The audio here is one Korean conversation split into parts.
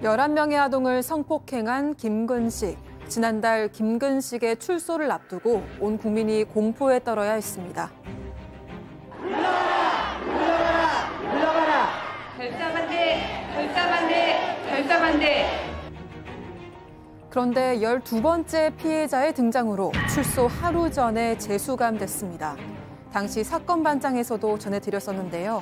열한 명의 아동을 성폭행한 김근식. 지난달 김근식의 출소를 앞두고 온 국민이 공포에 떨어야 했습니다. 그런데 12번째 피해자의 등장으로 출소 하루 전에 재수감됐습니다. 당시 사건 반장에서도 전해드렸었는데요.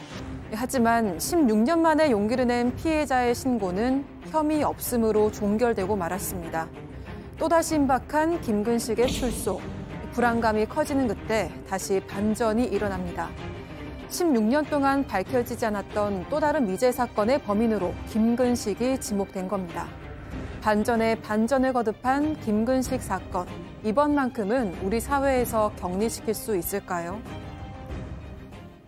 하지만 16년 만에 용기를 낸 피해자의 신고는 혐의 없음으로 종결되고 말았습니다. 또다시 임박한 김근식의 출소. 불안감이 커지는 그때 다시 반전이 일어납니다. 16년 동안 밝혀지지 않았던 또 다른 미제 사건의 범인으로 김근식이 지목된 겁니다. 반전에 반전을 거듭한 김근식 사건. 이번만큼은 우리 사회에서 격리시킬 수 있을까요?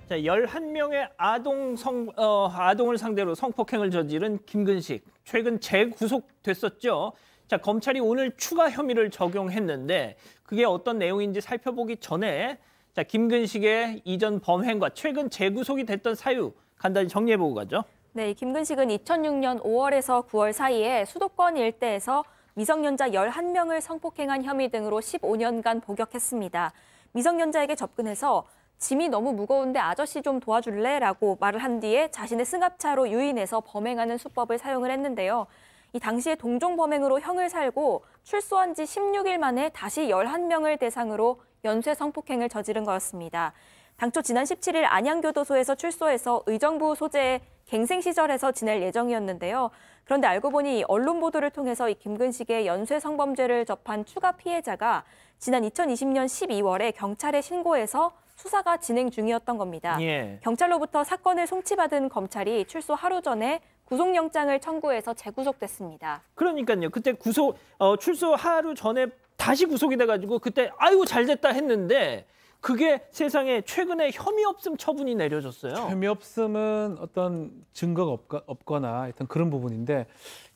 자, 11명의 아동 성, 어, 아동을 상대로 성폭행을 저지른 김근식. 최근 재구속됐었죠. 자, 검찰이 오늘 추가 혐의를 적용했는데 그게 어떤 내용인지 살펴보기 전에 자, 김근식의 이전 범행과 최근 재구속이 됐던 사유 간단히 정리해보고 가죠. 네, 김근식은 2006년 5월에서 9월 사이에 수도권 일대에서 미성년자 11명을 성폭행한 혐의 등으로 15년간 복역했습니다. 미성년자에게 접근해서 짐이 너무 무거운데 아저씨 좀 도와줄래? 라고 말을 한 뒤에 자신의 승합차로 유인해서 범행하는 수법을 사용을 했는데요. 이 당시에 동종 범행으로 형을 살고 출소한 지 16일 만에 다시 11명을 대상으로 연쇄 성폭행을 저지른 거였습니다. 당초 지난 17일 안양교도소에서 출소해서 의정부 소재의 갱생 시절에서 지낼 예정이었는데요. 그런데 알고 보니 언론 보도를 통해서 이 김근식의 연쇄 성범죄를 접한 추가 피해자가 지난 2020년 12월에 경찰에 신고해서 수사가 진행 중이었던 겁니다. 예. 경찰로부터 사건을 송치받은 검찰이 출소 하루 전에 구속영장을 청구해서 재구속됐습니다. 그러니까요. 그때 구속 어, 출소 하루 전에 다시 구속이 돼가지고 그때 아이고 잘 됐다 했는데 그게 세상에 최근에 혐의 없음 처분이 내려졌어요. 혐의 없음은 어떤 증거가 없거, 나 어떤 그런 부분인데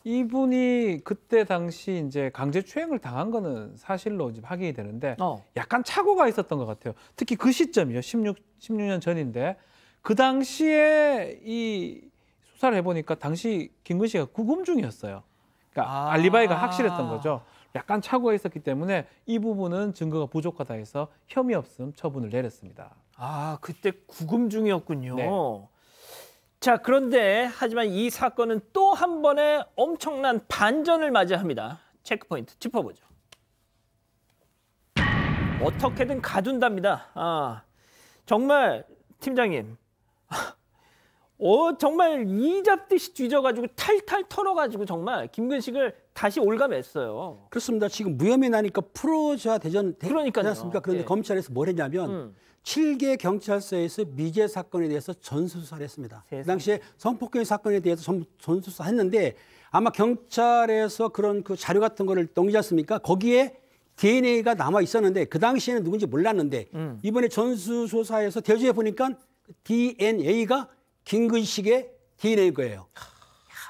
이분이 그때 당시 이제 강제 추행을 당한 거는 사실로 이제 확인이 되는데 어. 약간 착오가 있었던 것 같아요. 특히 그 시점이요. 16 16년 전인데 그 당시에 이 수사를 해보니까 당시 김근 씨가 구금 중이었어요. 그러니까 아. 알리바이가 확실했던 거죠. 약간 착오가있었기 때문에 이 부분은 증거가 부족하다 해서 혐의 없음 처분을 내렸습니다. 아, 그때 구금 중이었군요. 네. 자, 그런데 하지만 이 사건은 또 한 번의 엄청난 반전을 맞이합니다. 체크포인트 짚어보죠. 어떻게든 가둔답니다. 아, 정말 팀장님. 어, 정말 이 잡듯이 뒤져가지고 탈탈 털어가지고 정말 김근식을 다시 올감했어요. 그렇습니다. 지금 무혐의 나니까 풀어줘야 되전 그러니까습니까 그런데 예. 검찰에서 뭘 했냐면 음. 7개 경찰서에서 미제 사건에 대해서 전수수사를 했습니다. 그 세상에. 그 당시에 성폭행 사건에 대해서 전, 수수사했는데 아마 경찰에서 그런 그 자료 같은 거를 넘기지 않습니까? 거기에 DNA가 남아 있었는데 그 당시에는 누군지 몰랐는데 음. 이번에 전수조사에서 대조해 보니까 DNA가 김근식의 d n a 거예요.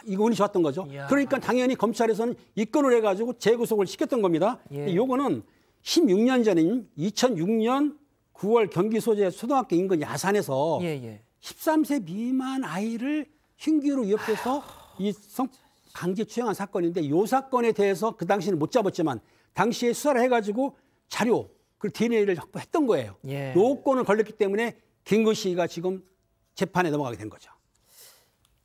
이거 운이 좋았던 거죠. 이야. 그러니까 당연히 검찰에서는 입건을 해가지고 재구속을 시켰던 겁니다. 이거는 예. 16년 전인 2006년 9월 경기 소재 초등학교 인근 야산에서 예, 예. 13세 미만 아이를 흉기로 위협해서 이 성, 강제 추행한 사건인데 요 사건에 대해서 그 당시는 못 잡았지만 당시에 수사를 해가지고 자료 그 DNA를 확보했던 거예요. 예. 요건을 걸렸기 때문에 김근식이가 지금 재판에 넘어가게 된 거죠.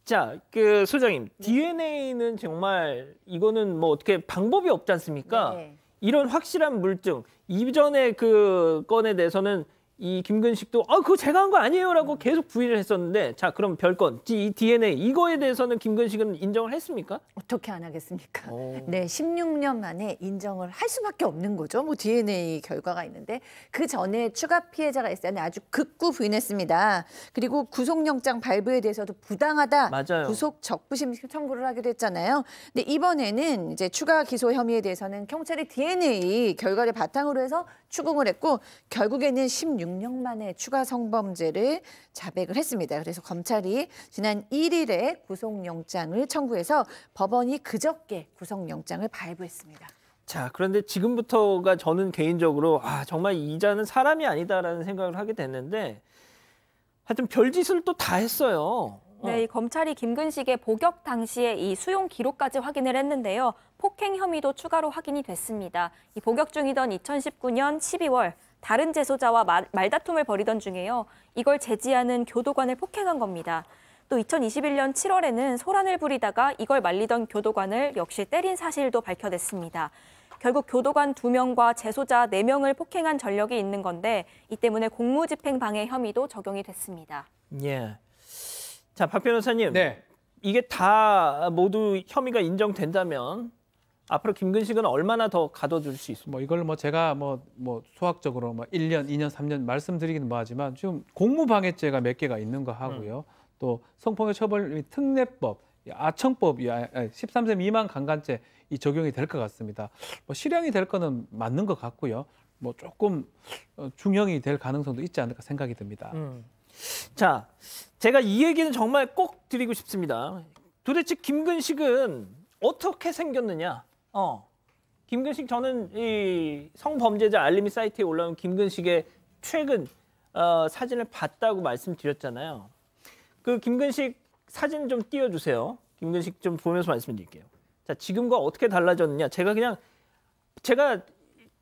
자, 그 소장님 네. DNA는 정말 이거는 뭐 어떻게 방법이 없지 않습니까? 네. 이런 확실한 물증 이전의 그 건에 대해서는 이 김근식도 아 그거 제가 한 거 아니에요라고 음. 계속 부인을 했었는데 자 그럼 별건 이 DNA 이거에 대해서는 김근식은 인정을 했습니까? 어떻게 안 하겠습니까? 오. 어. 네 16년 만에 인정을 할 수밖에 없는 거죠. 뭐 DNA 결과가 있는데 그 전에 추가 피해자가 있었는데 아주 극구 부인했습니다. 그리고 구속영장 발부에 대해서도 부당하다 맞아요. 구속 적부심 청구를 하기도 했잖아요. 근데 이번에는 이제 추가 기소 혐의에 대해서는 경찰의 DNA 결과를 바탕으로 해서 추궁을 했고 결국에는 16 6년 만에 추가 성범죄를 자백을 했습니다. 그래서 검찰이 지난 1일에 구속영장을 청구해서 법원이 그저께 구속영장을 발부했습니다. 자, 그런데 지금부터가 저는 개인적으로 아, 정말 이자는 사람이 아니다라는 생각을 하게 됐는데 하여튼 별짓을 또 다 했어요. 어. 네, 이 검찰이 김근식의 복역 당시의 이 수용 기록까지 확인을 했는데요. 폭행 혐의도 추가로 확인이 됐습니다. 이 복역 중이던 2019년 12월 다른 제소자와 말, 말다툼을 벌이던 중에요. 이걸 제지하는 교도관을 폭행한 겁니다. 또 2021년 7월에는 소란을 부리다가 이걸 말리던 교도관을 역시 때린 사실도 밝혀냈습니다. 결국 교도관 2명과 재소자 4명을 폭행한 전력이 있는 건데 이 때문에 공무집행 방해 혐의도 적용이 됐습니다. 예. 자, 박 변호사님. 네. 이게 다 모두 혐의가 인정된다면 앞으로 김근식은 얼마나 더가둬둘수 있습니까? 뭐 이걸 뭐 제가 뭐, 뭐 수학적으로 뭐 1년, 2년, 3년 말씀드리기는 뭐하지만 지금 공무방해죄가 몇 개가 있는 거 하고요. 음. 또 성폭력 처벌 특례법, 아청법, 13세 아, 미만 강간죄 이 적용이 될 것 같습니다. 뭐 실형이 될 거는 맞는 것 같고요. 뭐 조금 어, 중형이 될 가능성도 있지 않을까 생각이 듭니다. 음. 자, 제가 이 얘기는 정말 꼭 드리고 싶습니다. 도대체 김근식은 어떻게 생겼느냐? 어. 김근식 저는 이 성범죄자 알림이 사이트에 올라온 김근식의 최근 어, 사진을 봤다고 말씀드렸잖아요. 그 김근식 사진 좀 띄워주세요. 김근식 좀 보면서 말씀드릴게요. 자 지금과 어떻게 달라졌느냐. 제가 그냥 제가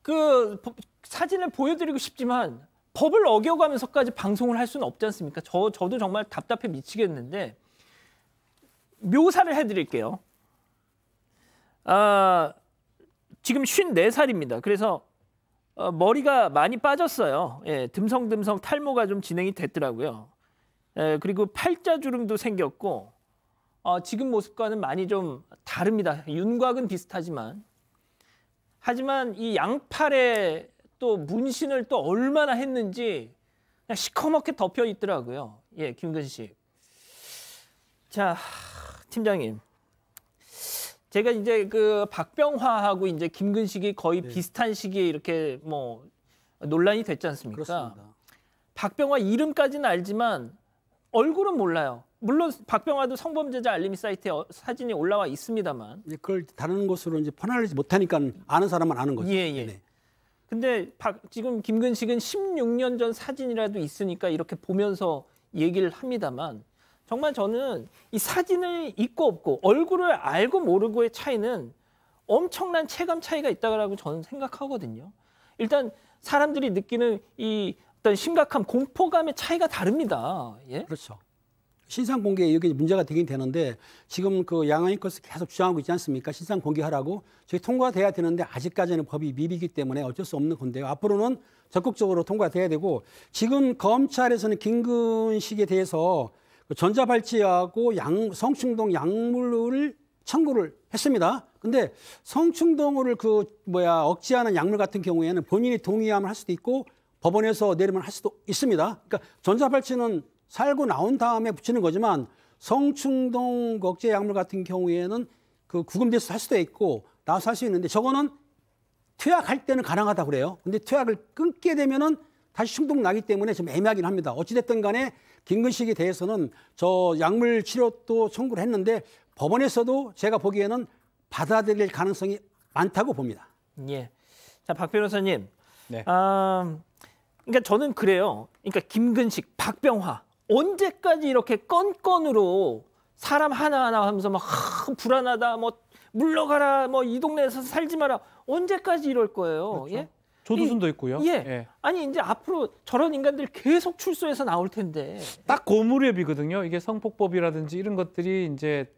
그 사진을 보여드리고 싶지만 법을 어겨가면서까지 방송을 할 수는 없지 않습니까? 저, 저도 정말 답답해 미치겠는데 묘사를 해드릴게요. 아, 지금 54살입니다. 그래서 어, 머리가 많이 빠졌어요. 예, 듬성듬성 탈모가 좀 진행이 됐더라고요. 예, 그리고 팔자주름도 생겼고 어, 지금 모습과는 많이 좀 다릅니다. 윤곽은 비슷하지만 하지만 이 양팔에 또 문신을 또 얼마나 했는지 그냥 시커멓게 덮여 있더라고요. 예, 김근식. 자, 팀장님. 제가 이제 그 박병화하고 이제 김근식이 거의 네. 비슷한 시기에 이렇게 뭐 논란이 됐지 않습니까? 그렇습니다. 박병화 이름까지는 알지만 얼굴은 몰라요. 물론 박병화도 성범죄자 알림 사이트에 어, 사진이 올라와 있습니다만. 예, 그걸 다른 곳으로 이제 퍼나르지 못하니까 아는 사람만 아는 거죠. 예, 예. 네. 근데 박, 지금 김근식은 16년 전 사진이라도 있으니까 이렇게 보면서 얘기를 합니다만 정말 저는 이 사진을 있고 없고 얼굴을 알고 모르고의 차이는 엄청난 체감 차이가 있다고 저는 생각하거든요. 일단 사람들이 느끼는 이 어떤 심각한 공포감의 차이가 다릅니다. 예? 그렇죠. 신상 공개 여기 문제가 되긴 되는데 지금 그 양아인커스 계속 주장하고 있지 않습니까? 신상 공개하라고 저희 통과돼야 되는데 아직까지는 법이 미비기 때문에 어쩔 수 없는 건데요. 앞으로는 적극적으로 통과돼야 되고 지금 검찰에서는 김근식에 대해서 전자발찌하고 양, 성충동 약물을 청구를 했습니다. 근데 성충동을 그 뭐야 억제하는 약물 같은 경우에는 본인이 동의함을할 수도 있고 법원에서 내리면 할 수도 있습니다. 그러니까 전자발찌는 살고 나온 다음에 붙이는 거지만 성충동 억제 약물 같은 경우에는 그 구금돼서 할 수도 있고 나와서 할수 있는데 저거는 퇴학할 때는 가능하다고 그래요. 근데 퇴학을 끊게 되면은 다시 충동 나기 때문에 좀 애매하긴 합니다. 어찌됐든 간에 김근식에 대해서는 저 약물 치료도 청구를 했는데 법원에서도 제가 보기에는 받아들일 가능성이 많다고 봅니다. 예. 자, 박 변호사님. 네. 아, 그러니까 저는 그래요. 그러니까 김근식, 박병화 언제까지 이렇게 건건으로 사람 하나하나 하면서 막 하, 불안하다 뭐 물러가라 뭐 이 동네에서 살지 마라 언제까지 이럴 거예요. 그렇죠. 예? 조두순도 이, 있고요. 예. 예. 아니 이제 앞으로 저런 인간들 계속 출소해서 나올 텐데. 딱 고무렵이거든요. 그 이게 성폭법이라든지 이런 것들이 이제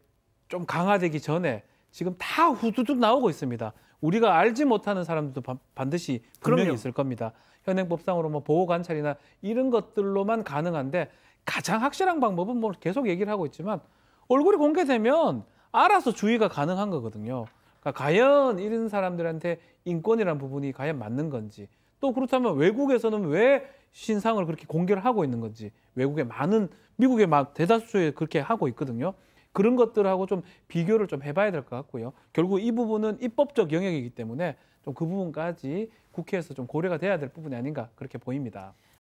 좀 강화되기 전에 지금 다 후두둑 나오고 있습니다. 우리가 알지 못하는 사람들도 바, 반드시 분명히 그럼요. 있을 겁니다. 현행법상으로 뭐 보호 관찰이나 이런 것들로만 가능한데 가장 확실한 방법은 뭐 계속 얘기를 하고 있지만 얼굴이 공개되면 알아서 주의가 가능한 거거든요. 그러니까 과연 이런 사람들한테 인권이란 부분이 과연 맞는 건지 또 그렇다면 외국에서는 왜 신상을 그렇게 공개를 하고 있는 건지 외국의 많은 미국의 막 대다수에 그렇게 하고 있거든요. 그런 것들하고 좀 비교를 좀 해봐야 될 것 같고요. 결국 이 부분은 입법적 영역이기 때문에 좀 그 부분까지 국회에서 좀 고려가 돼야 될 부분이 아닌가 그렇게 보입니다.